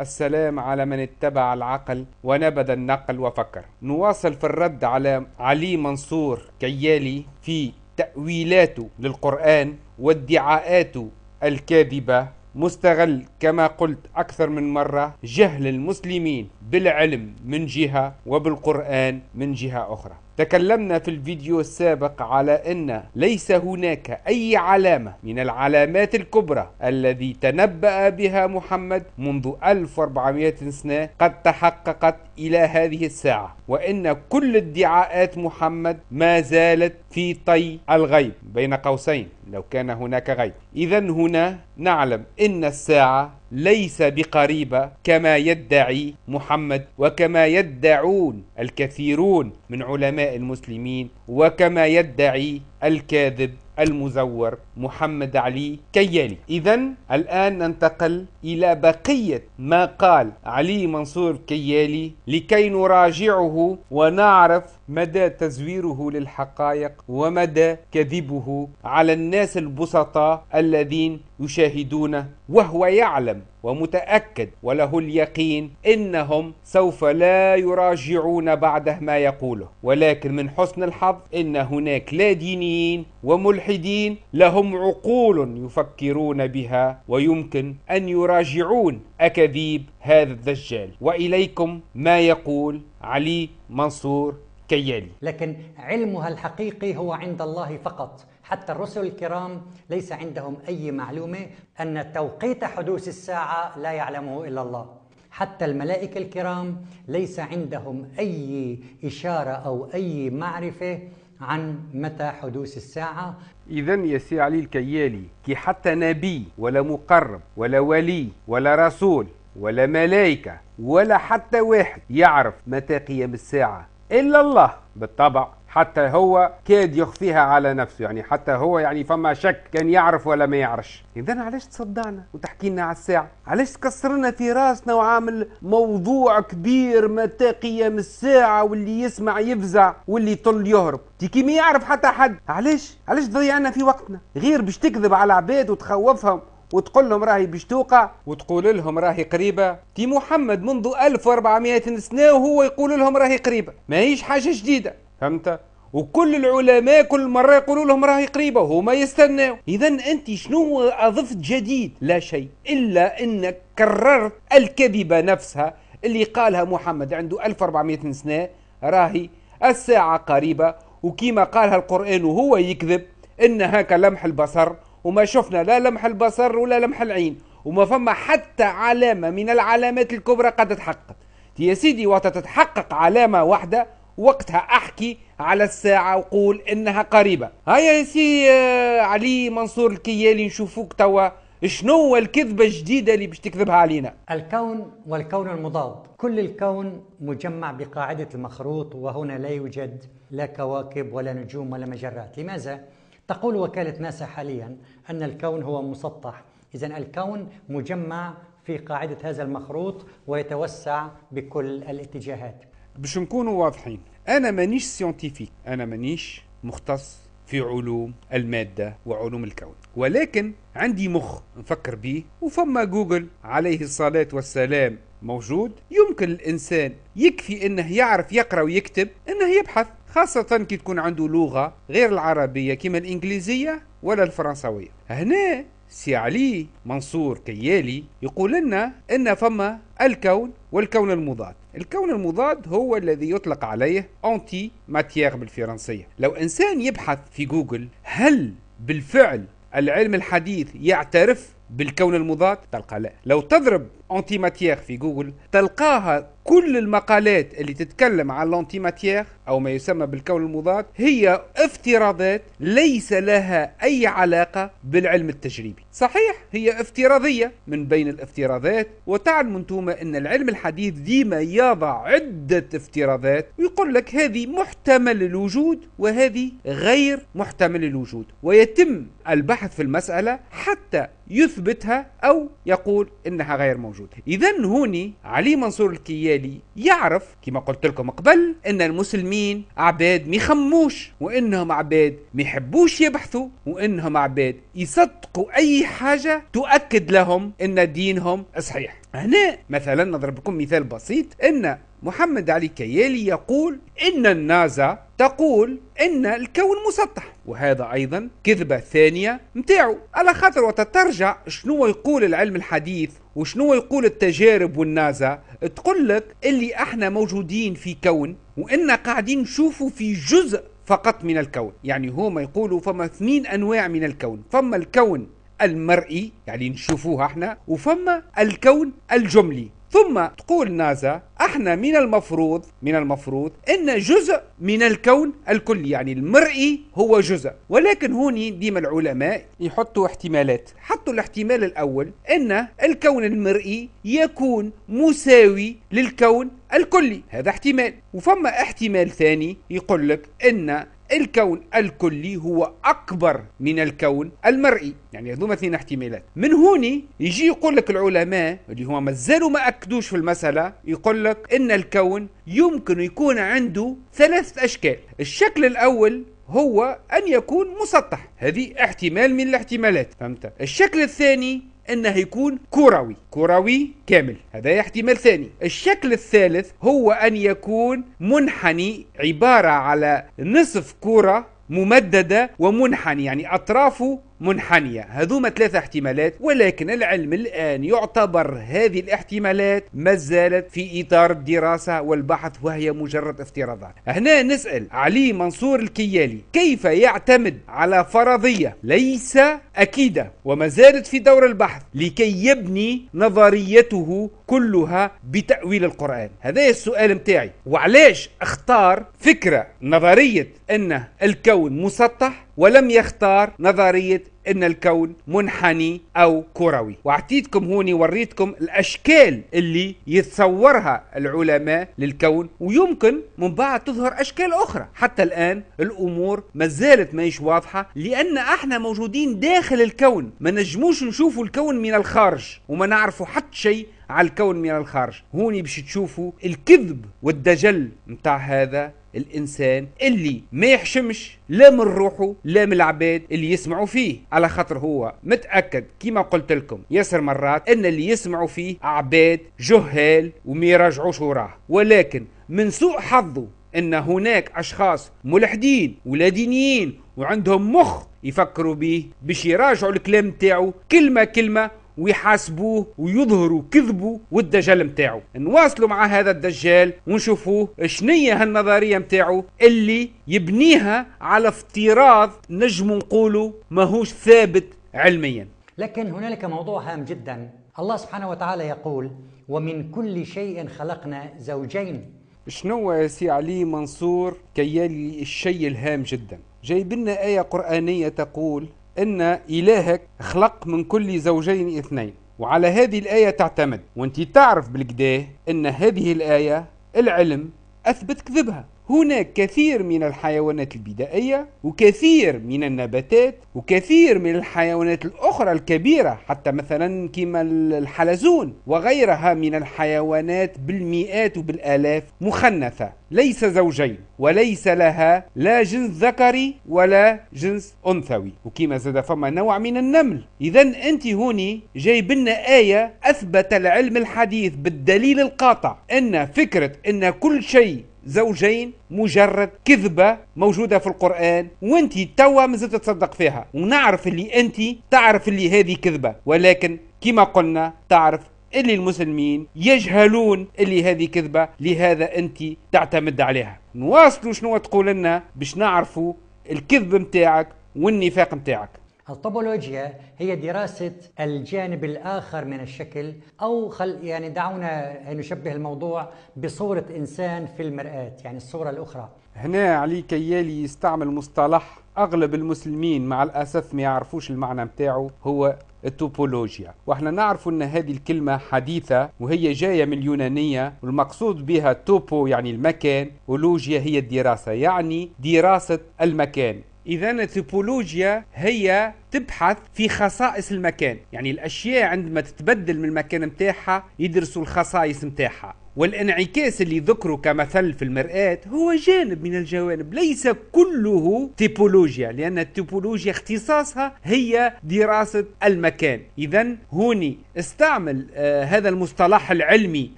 السلام على من اتبع العقل ونبذ النقل وفكر نواصل في الرد على علي منصور كيالي في تأويلاته للقرآن وادعاءاته الكاذبة مستغل كما قلت أكثر من مرة جهل المسلمين بالعلم من جهة وبالقرآن من جهة أخرى تكلمنا في الفيديو السابق على أن ليس هناك أي علامة من العلامات الكبرى الذي تنبأ بها محمد منذ 1400 سنة قد تحققت إلى هذه الساعة وإن كل ادعاءات محمد ما زالت في طي الغيب بين قوسين لو كان هناك غيب إذا هنا نعلم أن الساعة ليس بقريبة كما يدعي محمد وكما يدعون الكثيرون من علماء المسلمين وكما يدعي الكاذب المزور محمد علي كيالي إذا الآن ننتقل إلى بقية ما قال علي منصور كيالي لكي نراجعه ونعرف مدى تزويره للحقائق ومدى كذبه على الناس البسطاء الذين يشاهدون وهو يعلم ومتاكد وله اليقين انهم سوف لا يراجعون بعده ما يقوله ولكن من حسن الحظ ان هناك لا دينيين وملحدين لهم عقول يفكرون بها ويمكن ان يراجعون اكاذيب هذا الدجال واليكم ما يقول علي منصور كيالي لكن علمها الحقيقي هو عند الله فقط حتى الرسل الكرام ليس عندهم أي معلومة أن توقيت حدوث الساعة لا يعلمه إلا الله حتى الملائكة الكرام ليس عندهم أي إشارة أو أي معرفة عن متى حدوث الساعة إذا يا سي علي الكيالي كي حتى نبي ولا مقرب ولا ولي ولا رسول ولا ملائكة ولا حتى واحد يعرف متى قيام الساعة إلا الله بالطبع حتى هو كاد يخفيها على نفسه يعني حتى هو يعني فما شك كان يعرف ولا ما يعرفش اذا علاش تصدعنا وتحكي لنا على الساعه علاش تكسرنا في راسنا وعامل موضوع كبير متى قيام الساعه واللي يسمع يفزع واللي يطل يهرب دي كي ما يعرف حتى حد علاش علاش تضيعنا في وقتنا غير باش تكذب على العباد وتخوفهم وتقول لهم راهي باش توقع وتقول لهم راهي قريبه كي محمد منذ 1400 سنه وهو يقول لهم راهي قريبه ماهيش حاجه جديده فهمت وكل العلماء كل مره يقولوا لهم راهي قريبه وهما يستناو اذا انت شنو اضفت جديد لا شيء الا انك كررت الكذبه نفسها اللي قالها محمد عنده 1400 سنه راهي الساعه قريبه وكما قالها القران وهو يكذب انها كلمح البصر وما شفنا لا لمح البصر ولا لمح العين وما فما حتى علامه من العلامات الكبرى قد تحققت يا سيدي وقت تتحقق علامه واحده وقتها احكي على الساعة وقول انها قريبة هيا يا سي آه، علي منصور الكيالي نشوفوك توا شنو هو الكذبة الجديدة اللي باش تكذبها علينا؟ الكون والكون المضاد، كل الكون مجمع بقاعدة المخروط وهنا لا يوجد لا كواكب ولا نجوم ولا مجرات، لماذا؟ تقول وكالة ناسا حاليا أن الكون هو مسطح، إذا الكون مجمع في قاعدة هذا المخروط ويتوسع بكل الاتجاهات. باش نكونوا واضحين انا مانيش سيونتيفيك انا مانيش مختص في علوم الماده وعلوم الكون ولكن عندي مخ نفكر به وفما جوجل عليه الصلاه والسلام موجود يمكن الانسان يكفي انه يعرف يقرا ويكتب انه يبحث خاصة كي تكون عنده لغة غير العربية كما الإنجليزية ولا الفرنسوية هنا سي علي منصور كيالي يقول لنا ان فما الكون والكون المضاد الكون المضاد هو الذي يطلق عليه أنتي ماتيير بالفرنسية لو إنسان يبحث في جوجل هل بالفعل العلم الحديث يعترف بالكون المضاد تلقى لا لو تضرب أنتي ماتيير في جوجل تلقاها كل المقالات اللي تتكلم عن لونتي ماتيير أو ما يسمى بالكون المضاد هي افتراضات ليس لها أي علاقة بالعلم التجريبي صحيح هي افتراضية من بين الافتراضات وتعلم أنتم أن العلم الحديث ديما يضع عدة افتراضات ويقول لك هذه محتمل الوجود وهذه غير محتمل الوجود ويتم البحث في المسألة حتى يثبتها أو يقول أنها غير موجودة إذا هوني علي منصور الكيالي بالتالي يعرف كما قلت لكم قبل ان المسلمين عباد ميخموش وانهم عباد ميحبوش يبحثوا وانهم عباد يصدقوا اي حاجه تؤكد لهم ان دينهم صحيح هنا مثلا نضرب لكم مثال بسيط ان محمد علي كيالي يقول ان النازا تقول ان الكون مسطح وهذا ايضا كذبه ثانيه نتاعو على خاطر وتترجع شنو يقول العلم الحديث وشنو يقول التجارب والنازا تقول لك اللي احنا موجودين في كون وان قاعدين نشوفوا في جزء فقط من الكون يعني هما يقولوا فما اثنين انواع من الكون فما الكون المرئي يعني نشوفوه احنا وفما الكون الجملي ثم تقول نازا احنا من المفروض من المفروض ان جزء من الكون الكلي يعني المرئي هو جزء ولكن هوني ديما العلماء يحطوا احتمالات حطوا الاحتمال الاول ان الكون المرئي يكون مساوي للكون الكلي هذا احتمال وفما احتمال ثاني يقول لك ان الكون الكلي هو أكبر من الكون المرئي يعني هذوما اثنين احتمالات من هوني يجي يقول لك العلماء اللي هما مازالوا ما أكدوش في المسألة يقول لك إن الكون يمكن يكون عنده ثلاثة أشكال الشكل الأول هو أن يكون مسطح هذه احتمال من الاحتمالات فهمت الشكل الثاني انه يكون كروي كروي كامل هذا احتمال ثاني الشكل الثالث هو ان يكون منحني عبارة على نصف كرة ممددة ومنحني يعني أطرافه منحنية هذوما ثلاثة احتمالات ولكن العلم الآن يعتبر هذه الاحتمالات ما زالت في إطار الدراسة والبحث وهي مجرد افتراضات هنا نسأل علي منصور الكيالي كيف يعتمد على فرضية ليس أكيدة وما زالت في دور البحث لكي يبني نظريته كلها بتأويل القرآن هذا السؤال متاعي وعلاش اختار فكرة نظرية أن الكون مسطح ولم يختار نظرية ان الكون منحني او كروي واعطيتكم هوني وريتكم الاشكال اللي يتصورها العلماء للكون ويمكن من بعد تظهر اشكال اخرى حتى الان الامور ما زالت ماهيش واضحه لان احنا موجودين داخل الكون ما نجموش نشوفوا الكون من الخارج وما نعرفوا حتى شيء على الكون من الخارج هوني باش تشوفوا الكذب والدجل متاع هذا الانسان اللي ما يحشمش لا من روحه لا من العباد اللي يسمعوا فيه على خاطر هو متاكد كما قلت لكم ياسر مرات ان اللي يسمعوا فيه عباد جهال وما يراجعوش وراه ولكن من سوء حظه ان هناك اشخاص ملحدين ولا دينيين وعندهم مخ يفكروا به باش يراجعوا الكلام تاعو كلمه كلمه ويحاسبوه ويظهروا كذبه والدجال متاعه نواصلوا مع هذا الدجال ونشوفوه شنية هالنظرية متاعه اللي يبنيها على افتراض نجم نقوله ماهوش ثابت علميا لكن هنالك موضوع هام جدا الله سبحانه وتعالى يقول ومن كل شيء خلقنا زوجين شنو يا سي علي منصور كيالي الشيء الهام جدا جايب لنا آية قرآنية تقول أن إلهك خلق من كل زوجين اثنين وعلى هذه الآية تعتمد وانت تعرف بالكداه أن هذه الآية العلم أثبت كذبها هناك كثير من الحيوانات البدائية وكثير من النباتات وكثير من الحيوانات الأخرى الكبيرة حتى مثلا كما الحلزون وغيرها من الحيوانات بالمئات وبالآلاف مخنثة ليس زوجين وليس لها لا جنس ذكري ولا جنس أنثوي وكما زاد فما نوع من النمل إذا أنت هوني جايب لنا آية أثبت العلم الحديث بالدليل القاطع أن فكرة أن كل شيء زوجين مجرد كذبة موجودة في القرآن وانت توا مازلت تصدق فيها ونعرف اللي انت تعرف اللي هذه كذبة ولكن كما قلنا تعرف اللي المسلمين يجهلون اللي هذه كذبة لهذا انت تعتمد عليها نواصلوا شنو تقول لنا باش نعرفوا الكذب متاعك والنفاق متاعك الطوبولوجيا هي دراسة الجانب الآخر من الشكل أو خل يعني دعونا نشبه الموضوع بصورة إنسان في المرآة يعني الصورة الأخرى هنا علي كيالي يستعمل مصطلح أغلب المسلمين مع الأسف ما يعرفوش المعنى متاعه هو التوبولوجيا واحنا نعرف ان هذه الكلمة حديثة وهي جاية من اليونانية والمقصود بها توبو يعني المكان ولوجيا هي الدراسة يعني دراسة المكان إذا التوبولوجيا هي تبحث في خصائص المكان يعني الأشياء عندما تتبدل من المكان متاعها يدرسوا الخصائص متاعها والانعكاس اللي ذكره كمثل في المرآة هو جانب من الجوانب ليس كله تيبولوجيا لأن التيبولوجيا اختصاصها هي دراسة المكان إذا هوني استعمل آه هذا المصطلح العلمي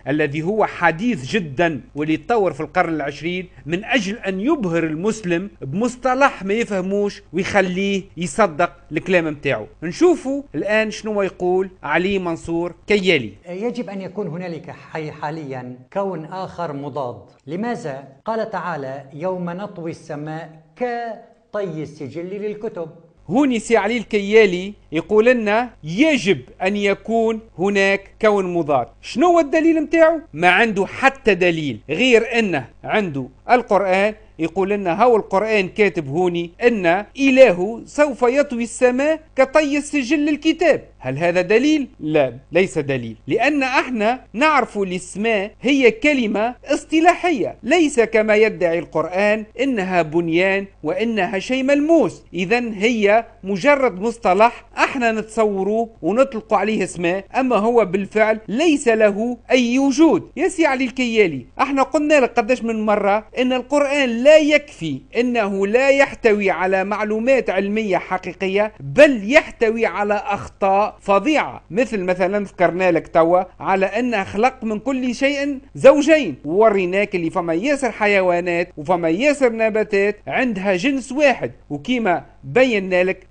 الذي هو حديث جدا واللي تطور في القرن العشرين من أجل أن يبهر المسلم بمصطلح ما يفهموش ويخليه يصدق الكلام متاعه نشوفوا الآن شنو يقول علي منصور كيالي يجب أن يكون هنالك حاليا كون آخر مضاد لماذا؟ قال تعالى يوم نطوي السماء كطي السجل للكتب هوني سي علي الكيالي يقول لنا يجب أن يكون هناك كون مضاد شنو هو الدليل نتاعو ما عنده حتى دليل غير انه عنده القران يقول لنا هو القرآن كاتب هوني أن إله سوف يطوي السماء كطي السجل الكتاب هل هذا دليل؟ لا ليس دليل لأن احنا نعرف السماء هي كلمة اصطلاحية ليس كما يدعي القرآن إنها بنيان وإنها شيء ملموس إذا هي مجرد مصطلح احنا نتصوره ونطلق عليه اسماء أما هو بال بالفعل ليس له أي وجود يا سي علي الكيالي احنا قلنا لك قداش من مرة أن القرآن لا يكفي أنه لا يحتوي على معلومات علمية حقيقية بل يحتوي على أخطاء فظيعة مثل مثلا ذكرنا لك توا على أن خلق من كل شيء زوجين وريناك اللي فما ياسر حيوانات وفما ياسر نباتات عندها جنس واحد وكيما بينا لك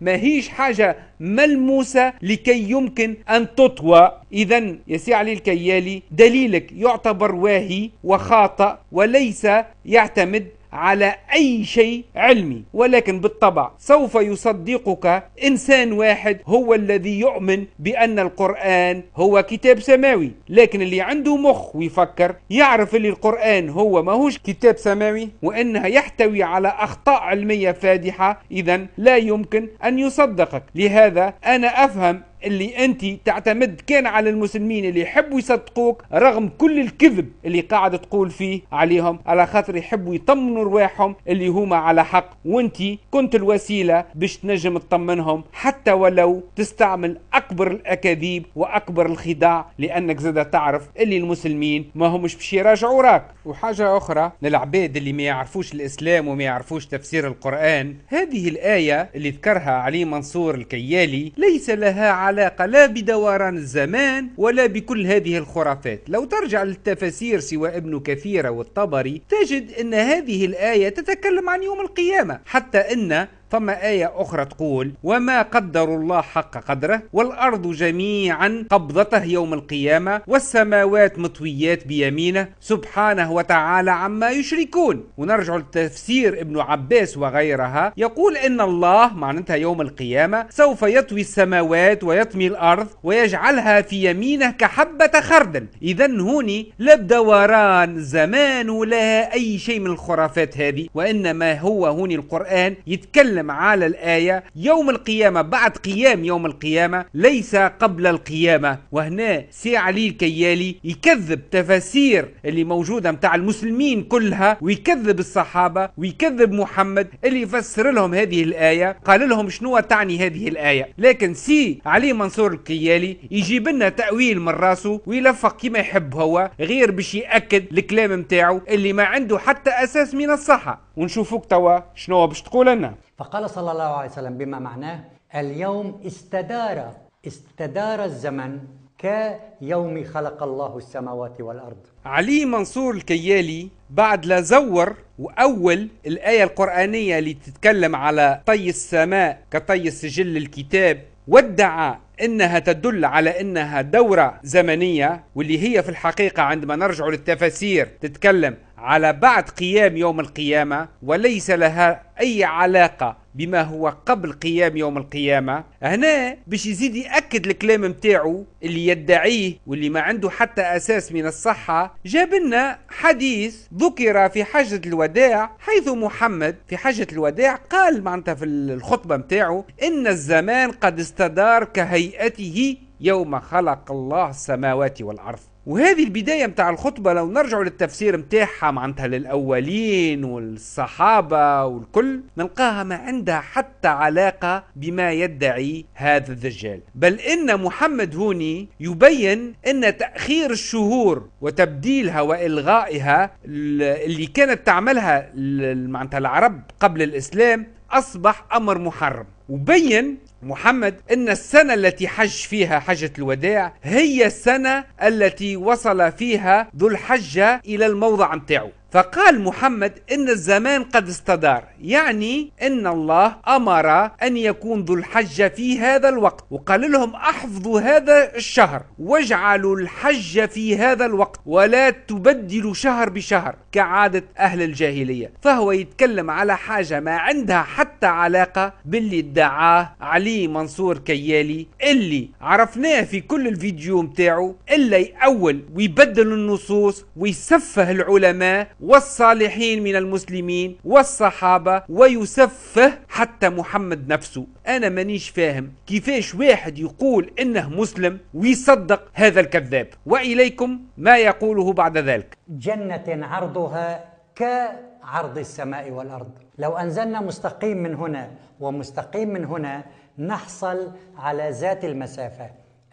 ما هيش حاجة ملموسة لكي يمكن أن تطوى إذا يا سي علي الكيالي دليلك يعتبر واهي وخاطئ وليس يعتمد على أي شيء علمي ولكن بالطبع سوف يصدقك إنسان واحد هو الذي يؤمن بأن القرآن هو كتاب سماوي لكن اللي عنده مخ ويفكر يعرف اللي القرآن هو ماهوش كتاب سماوي وأنها يحتوي على أخطاء علمية فادحة إذا لا يمكن أن يصدقك لهذا أنا أفهم اللي انت تعتمد كان على المسلمين اللي يحبوا يصدقوك رغم كل الكذب اللي قاعد تقول فيه عليهم على خاطر يحبوا يطمنوا رواحهم اللي هما على حق وانت كنت الوسيله باش تنجم تطمنهم حتى ولو تستعمل اكبر الاكاذيب واكبر الخداع لانك زاد تعرف اللي المسلمين ما همش باش يراجعوا راك وحاجه اخرى للعباد اللي ما يعرفوش الاسلام وما يعرفوش تفسير القران هذه الايه اللي ذكرها علي منصور الكيالي ليس لها علاقة لا بدوران الزمان ولا بكل هذه الخرافات لو ترجع للتفاسير سواء ابن كثير والطبري تجد أن هذه الآية تتكلم عن يوم القيامة حتى أن ثم آية أخرى تقول وما قدر الله حق قدره والأرض جميعا قبضته يوم القيامة والسماوات مطويات بيمينه سبحانه وتعالى عما يشركون ونرجع لتفسير ابن عباس وغيرها يقول إن الله معناتها يوم القيامة سوف يطوي السماوات ويطمي الأرض ويجعلها في يمينه كحبة خردل إذا هوني لا دوران زمان ولا أي شيء من الخرافات هذه وإنما هو هوني القرآن يتكلم يتكلم على الآية يوم القيامة بعد قيام يوم القيامة ليس قبل القيامة وهنا سي علي الكيالي يكذب تفاسير اللي موجودة متاع المسلمين كلها ويكذب الصحابة ويكذب محمد اللي يفسر لهم هذه الآية قال لهم شنو تعني هذه الآية لكن سي علي منصور الكيالي يجيب لنا تأويل من راسه ويلفق كما يحب هو غير باش يأكد الكلام متاعه اللي ما عنده حتى أساس من الصحة ونشوفوك توا شنو باش تقول لنا فقال صلى الله عليه وسلم بما معناه اليوم استدار استدار الزمن كيوم خلق الله السماوات والأرض علي منصور الكيالي بعد لا زور وأول الآية القرآنية اللي تتكلم على طي السماء كطي سجل الكتاب وادعى انها تدل على انها دوره زمنيه واللي هي في الحقيقه عندما نرجع للتفاسير تتكلم على بعد قيام يوم القيامة وليس لها أي علاقة بما هو قبل قيام يوم القيامة هنا باش يزيد يأكد الكلام متاعو اللي يدعيه واللي ما عنده حتى أساس من الصحة جاب لنا حديث ذكر في حجة الوداع حيث محمد في حجة الوداع قال معناتها في الخطبة متاعو إن الزمان قد استدار كهيئته يوم خلق الله السماوات والأرض وهذه البداية متاع الخطبة لو نرجع للتفسير متاعها معنتها للأولين والصحابة والكل نلقاها ما عندها حتى علاقة بما يدعي هذا الدجال بل إن محمد هوني يبين أن تأخير الشهور وتبديلها وإلغائها اللي كانت تعملها معنتها العرب قبل الإسلام أصبح أمر محرم وبين محمد أن السنة التي حج فيها حجة الوداع هي السنة التي وصل فيها ذو الحجة إلى الموضع متاعه فقال محمد إن الزمان قد استدار يعني إن الله أمر أن يكون ذو الحجة في هذا الوقت وقال لهم أحفظوا هذا الشهر واجعلوا الحج في هذا الوقت ولا تبدلوا شهر بشهر كعادة أهل الجاهلية فهو يتكلم على حاجة ما عندها حتى علاقة باللي ادعاه علي منصور كيالي اللي عرفناه في كل الفيديو متاعه إلا يأول ويبدل النصوص ويسفه العلماء والصالحين من المسلمين والصحابة ويسفه حتى محمد نفسه أنا مانيش فاهم كيفاش واحد يقول إنه مسلم ويصدق هذا الكذاب وإليكم ما يقوله بعد ذلك جنة عرضها كعرض السماء والأرض لو أنزلنا مستقيم من هنا ومستقيم من هنا نحصل على ذات المسافة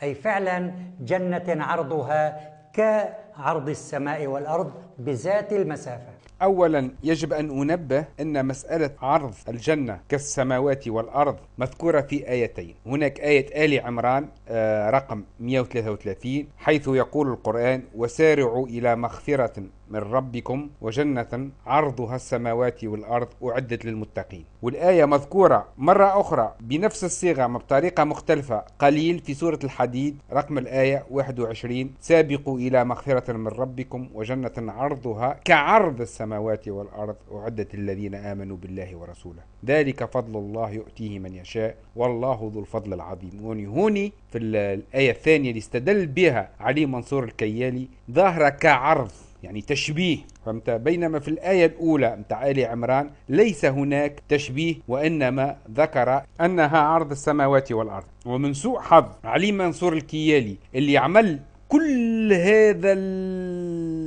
أي فعلا جنة عرضها كعرض السماء والأرض بذات المسافة أولا يجب أن أنبه أن مسألة عرض الجنة كالسماوات والأرض مذكورة في آيتين هناك آية آل عمران آه، رقم 133 حيث يقول القرآن وسارعوا إلى مغفرة من ربكم وجنة عرضها السماوات والأرض أعدت للمتقين والآية مذكورة مرة أخرى بنفس الصيغة بطريقة مختلفة قليل في سورة الحديد رقم الآية 21 سابقوا إلى مغفرة من ربكم وجنة عرضها كعرض السماوات والأرض أعدت للذين آمنوا بالله ورسوله ذلك فضل الله يؤتيه من يشاء والله ذو الفضل العظيم هوني في الآية الثانية اللي استدل بها علي منصور الكيالي ظاهرة كعرض يعني تشبيه فهمت بينما في الآية الأولى متاع آل عمران ليس هناك تشبيه وإنما ذكر أنها عرض السماوات والأرض ومن سوء حظ علي منصور الكيالي اللي عمل كل هذا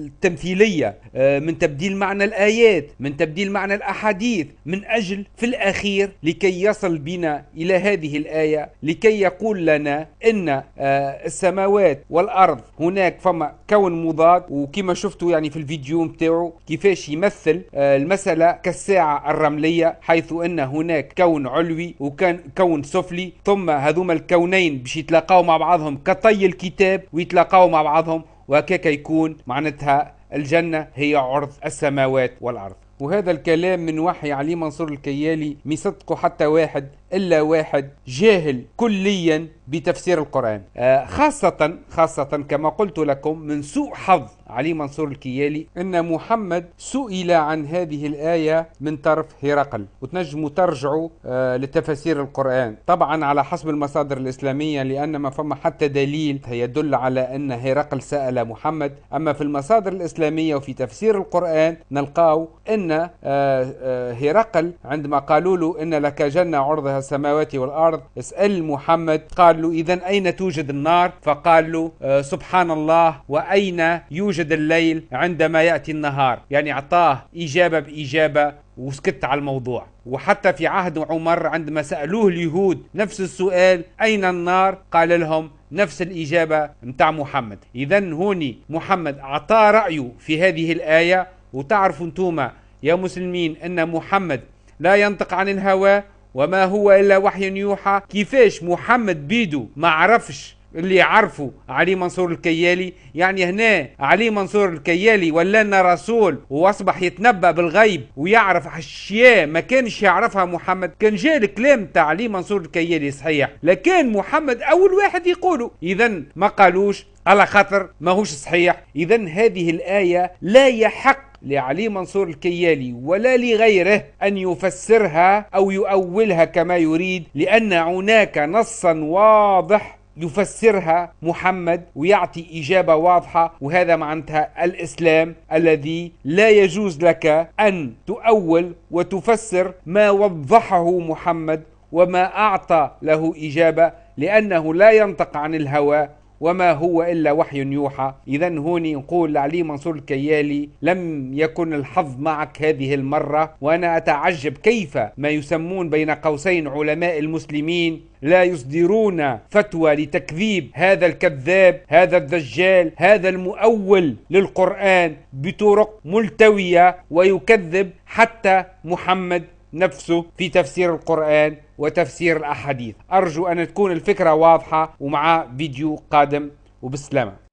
التمثيلية آه، من تبديل معنى الآيات من تبديل معنى الأحاديث من أجل في الأخير لكي يصل بنا إلى هذه الآية لكي يقول لنا أن آه، السماوات والأرض هناك فما كون مضاد وكما شفتوا يعني في الفيديو متاعه كيفاش يمثل آه، المسألة كالساعة الرملية حيث أن هناك كون علوي وكان كون سفلي ثم هذوما الكونين باش يتلاقاو مع بعضهم كطي الكتاب ويتلاقاو مع بعضهم وهكاك يكون معناتها الجنة هي عرض السماوات والأرض وهذا الكلام من وحي علي منصور الكيالي مصدقه حتى واحد إلا واحد جاهل كليا بتفسير القرآن آه، خاصة خاصة كما قلت لكم من سوء حظ علي منصور الكيالي أن محمد سئل عن هذه الآية من طرف هرقل وتنجموا ترجعوا آه، لتفاسير القرآن طبعا على حسب المصادر الإسلامية لأن ما فما حتى دليل يدل على أن هرقل سأل محمد أما في المصادر الإسلامية وفي تفسير القرآن نلقاو أن آه، هرقل عندما قالوا له أن لك جنة عرضها السماوات والأرض اسأل محمد قال له إذا أين توجد النار فقال له آه، سبحان الله وأين يوجد الليل عندما يأتي النهار يعني أعطاه إجابة بإجابة وسكت على الموضوع وحتى في عهد عمر عندما سألوه اليهود نفس السؤال أين النار قال لهم نفس الإجابة متاع محمد إذا هوني محمد أعطى رأيه في هذه الآية وتعرفوا أنتم يا مسلمين أن محمد لا ينطق عن الهوى وما هو إلا وحي يوحى كيفاش محمد بيدو ما عرفش اللي عرفوا علي منصور الكيالي يعني هنا علي منصور الكيالي ولنا رسول واصبح يتنبأ بالغيب ويعرف اشياء ما كانش يعرفها محمد كان جاء الكلام تاع علي منصور الكيالي صحيح لكن محمد اول واحد يقوله اذا ما قالوش على خاطر ماهوش صحيح اذا هذه الايه لا يحق لعلي منصور الكيالي ولا لغيره أن يفسرها أو يؤولها كما يريد لأن هناك نصا واضح يفسرها محمد ويعطي إجابة واضحة وهذا معناتها الإسلام الذي لا يجوز لك أن تؤول وتفسر ما وضحه محمد وما أعطى له إجابة لأنه لا ينطق عن الهوى وما هو إلا وحي يوحى إذا هوني نقول علي منصور الكيالي لم يكن الحظ معك هذه المرة وأنا أتعجب كيف ما يسمون بين قوسين علماء المسلمين لا يصدرون فتوى لتكذيب هذا الكذاب هذا الدجال هذا المؤول للقرآن بطرق ملتوية ويكذب حتى محمد نفسه في تفسير القرآن وتفسير الأحاديث أرجو أن تكون الفكرة واضحة ومع فيديو قادم وبالسلامة